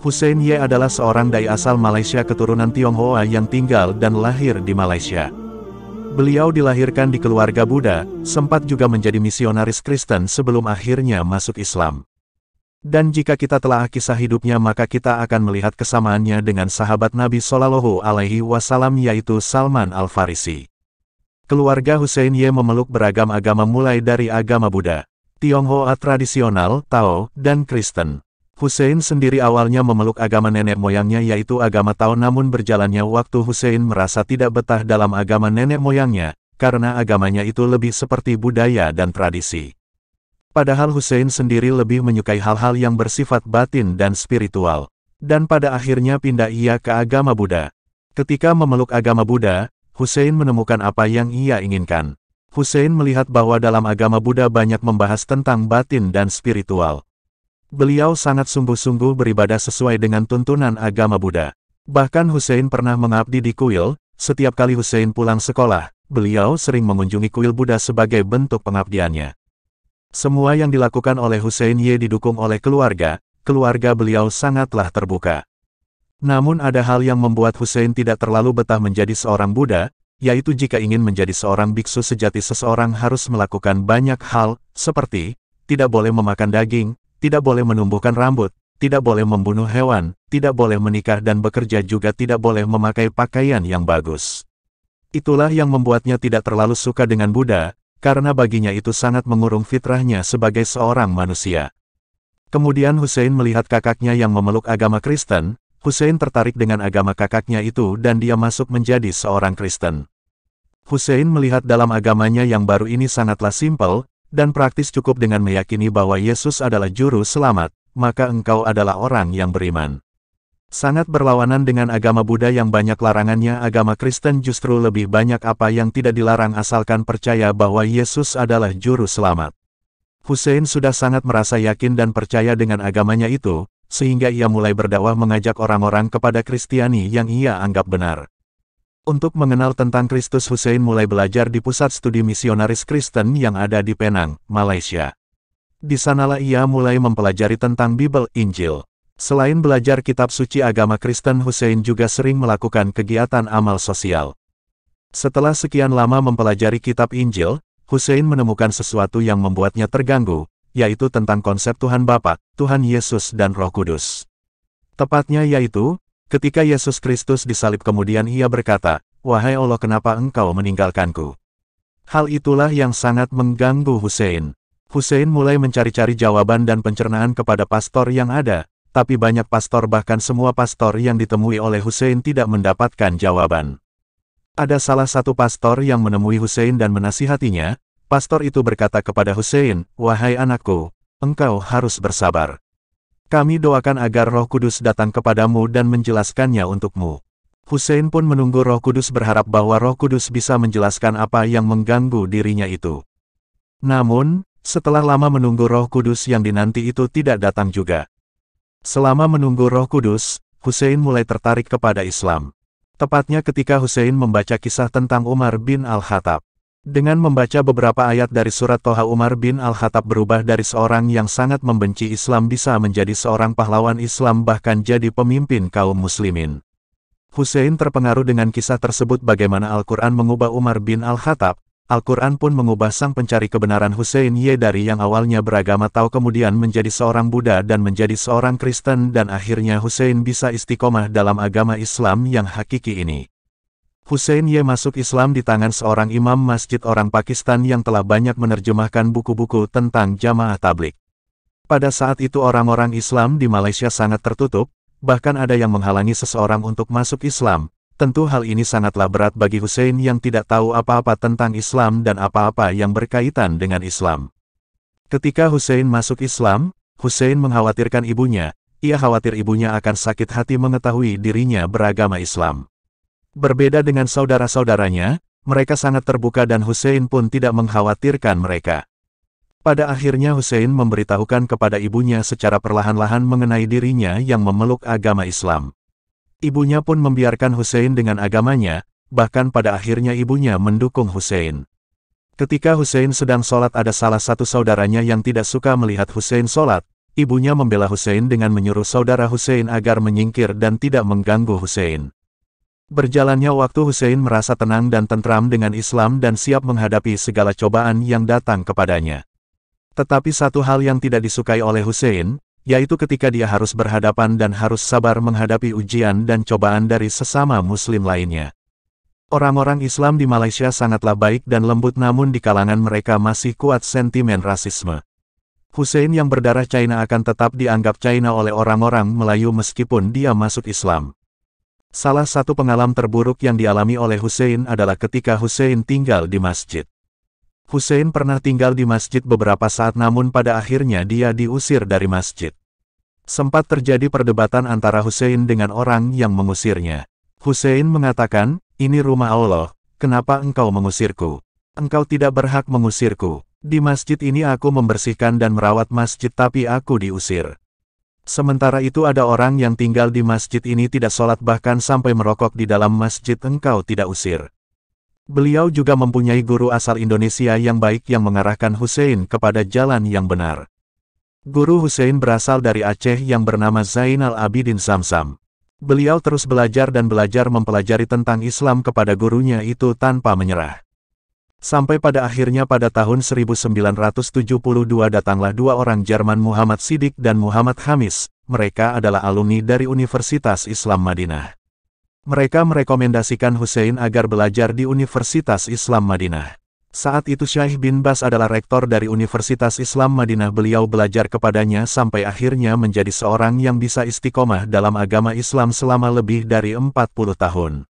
Hussein Ye adalah seorang dai asal Malaysia keturunan Tionghoa yang tinggal dan lahir di Malaysia. Beliau dilahirkan di keluarga Buddha, sempat juga menjadi misionaris Kristen sebelum akhirnya masuk Islam. Dan jika kita telah kisah hidupnya maka kita akan melihat kesamaannya dengan sahabat Nabi Shallallahu Alaihi Wasallam yaitu Salman Al-Farisi. Keluarga Hussein Ye memeluk beragam agama mulai dari agama Buddha, Tionghoa tradisional, Tao, dan Kristen. Hussein sendiri awalnya memeluk agama nenek moyangnya yaitu agama Tao namun berjalannya waktu Hussein merasa tidak betah dalam agama nenek moyangnya, karena agamanya itu lebih seperti budaya dan tradisi. Padahal Hussein sendiri lebih menyukai hal-hal yang bersifat batin dan spiritual. Dan pada akhirnya pindah ia ke agama Buddha. Ketika memeluk agama Buddha, Hussein menemukan apa yang ia inginkan. Hussein melihat bahwa dalam agama Buddha banyak membahas tentang batin dan spiritual. Beliau sangat sungguh-sungguh beribadah sesuai dengan tuntunan agama Buddha. Bahkan Hussein pernah mengabdi di kuil, setiap kali Hussein pulang sekolah, beliau sering mengunjungi kuil Buddha sebagai bentuk pengabdiannya. Semua yang dilakukan oleh Hussein Ye didukung oleh keluarga, keluarga beliau sangatlah terbuka. Namun ada hal yang membuat Hussein tidak terlalu betah menjadi seorang Buddha, yaitu jika ingin menjadi seorang biksu sejati seseorang harus melakukan banyak hal, seperti, tidak boleh memakan daging, tidak boleh menumbuhkan rambut, tidak boleh membunuh hewan, tidak boleh menikah dan bekerja juga tidak boleh memakai pakaian yang bagus. Itulah yang membuatnya tidak terlalu suka dengan Buddha, karena baginya itu sangat mengurung fitrahnya sebagai seorang manusia. Kemudian Hussein melihat kakaknya yang memeluk agama Kristen, Hussein tertarik dengan agama kakaknya itu dan dia masuk menjadi seorang Kristen. Hussein melihat dalam agamanya yang baru ini sangatlah simpel, dan praktis cukup dengan meyakini bahwa Yesus adalah juru selamat, maka engkau adalah orang yang beriman. Sangat berlawanan dengan agama Buddha yang banyak larangannya agama Kristen justru lebih banyak apa yang tidak dilarang asalkan percaya bahwa Yesus adalah juru selamat. Hussein sudah sangat merasa yakin dan percaya dengan agamanya itu, sehingga ia mulai berdakwah mengajak orang-orang kepada Kristiani yang ia anggap benar. Untuk mengenal tentang Kristus Hussein mulai belajar di Pusat Studi Misionaris Kristen yang ada di Penang, Malaysia. Di sanalah ia mulai mempelajari tentang Bible, Injil, Selain belajar kitab suci agama Kristen Hussein juga sering melakukan kegiatan amal sosial. Setelah sekian lama mempelajari kitab Injil, Hussein menemukan sesuatu yang membuatnya terganggu, yaitu tentang konsep Tuhan Bapa, Tuhan Yesus dan Roh Kudus. Tepatnya yaitu, ketika Yesus Kristus disalib kemudian ia berkata, Wahai Allah kenapa engkau meninggalkanku? Hal itulah yang sangat mengganggu Hussein. Hussein mulai mencari-cari jawaban dan pencernaan kepada pastor yang ada, tapi banyak pastor bahkan semua pastor yang ditemui oleh Hussein tidak mendapatkan jawaban. Ada salah satu pastor yang menemui Hussein dan menasihatinya, pastor itu berkata kepada Hussein, Wahai anakku, engkau harus bersabar. Kami doakan agar roh kudus datang kepadamu dan menjelaskannya untukmu. Hussein pun menunggu roh kudus berharap bahwa roh kudus bisa menjelaskan apa yang mengganggu dirinya itu. Namun, setelah lama menunggu roh kudus yang dinanti itu tidak datang juga. Selama menunggu roh kudus, Hussein mulai tertarik kepada Islam. Tepatnya ketika Hussein membaca kisah tentang Umar bin Al-Khattab. Dengan membaca beberapa ayat dari surat Toha Umar bin Al-Khattab berubah dari seorang yang sangat membenci Islam bisa menjadi seorang pahlawan Islam bahkan jadi pemimpin kaum muslimin. Hussein terpengaruh dengan kisah tersebut bagaimana Al-Quran mengubah Umar bin Al-Khattab, Al-Quran pun mengubah sang pencari kebenaran Hussein Ye dari yang awalnya beragama Tao kemudian menjadi seorang Buddha dan menjadi seorang Kristen dan akhirnya Hussein bisa istiqomah dalam agama Islam yang hakiki ini. Hussein Ye masuk Islam di tangan seorang imam masjid orang Pakistan yang telah banyak menerjemahkan buku-buku tentang jamaah tablik. Pada saat itu orang-orang Islam di Malaysia sangat tertutup, bahkan ada yang menghalangi seseorang untuk masuk Islam, Tentu hal ini sangatlah berat bagi Hussein yang tidak tahu apa-apa tentang Islam dan apa-apa yang berkaitan dengan Islam. Ketika Hussein masuk Islam, Hussein mengkhawatirkan ibunya, ia khawatir ibunya akan sakit hati mengetahui dirinya beragama Islam. Berbeda dengan saudara-saudaranya, mereka sangat terbuka dan Hussein pun tidak mengkhawatirkan mereka. Pada akhirnya Hussein memberitahukan kepada ibunya secara perlahan-lahan mengenai dirinya yang memeluk agama Islam. Ibunya pun membiarkan Hussein dengan agamanya, bahkan pada akhirnya ibunya mendukung Hussein. Ketika Hussein sedang sholat ada salah satu saudaranya yang tidak suka melihat Hussein sholat, ibunya membela Hussein dengan menyuruh saudara Hussein agar menyingkir dan tidak mengganggu Hussein. Berjalannya waktu Hussein merasa tenang dan tentram dengan Islam dan siap menghadapi segala cobaan yang datang kepadanya. Tetapi satu hal yang tidak disukai oleh Hussein, yaitu ketika dia harus berhadapan dan harus sabar menghadapi ujian dan cobaan dari sesama muslim lainnya. Orang-orang Islam di Malaysia sangatlah baik dan lembut namun di kalangan mereka masih kuat sentimen rasisme. Hussein yang berdarah China akan tetap dianggap China oleh orang-orang Melayu meskipun dia masuk Islam. Salah satu pengalaman terburuk yang dialami oleh Hussein adalah ketika Hussein tinggal di masjid. Hussein pernah tinggal di masjid beberapa saat namun pada akhirnya dia diusir dari masjid sempat terjadi perdebatan antara Hussein dengan orang yang mengusirnya. Hussein mengatakan, ini rumah Allah, kenapa engkau mengusirku? Engkau tidak berhak mengusirku. Di masjid ini aku membersihkan dan merawat masjid tapi aku diusir. Sementara itu ada orang yang tinggal di masjid ini tidak sholat bahkan sampai merokok di dalam masjid engkau tidak usir. Beliau juga mempunyai guru asal Indonesia yang baik yang mengarahkan Hussein kepada jalan yang benar. Guru Hussein berasal dari Aceh yang bernama Zainal Abidin Samsam. Beliau terus belajar dan belajar mempelajari tentang Islam kepada gurunya itu tanpa menyerah. Sampai pada akhirnya pada tahun 1972 datanglah dua orang Jerman Muhammad Sidik dan Muhammad Hamis, mereka adalah alumni dari Universitas Islam Madinah. Mereka merekomendasikan Hussein agar belajar di Universitas Islam Madinah. Saat itu Syaikh bin Bas adalah rektor dari Universitas Islam Madinah. Beliau belajar kepadanya sampai akhirnya menjadi seorang yang bisa istiqomah dalam agama Islam selama lebih dari 40 tahun.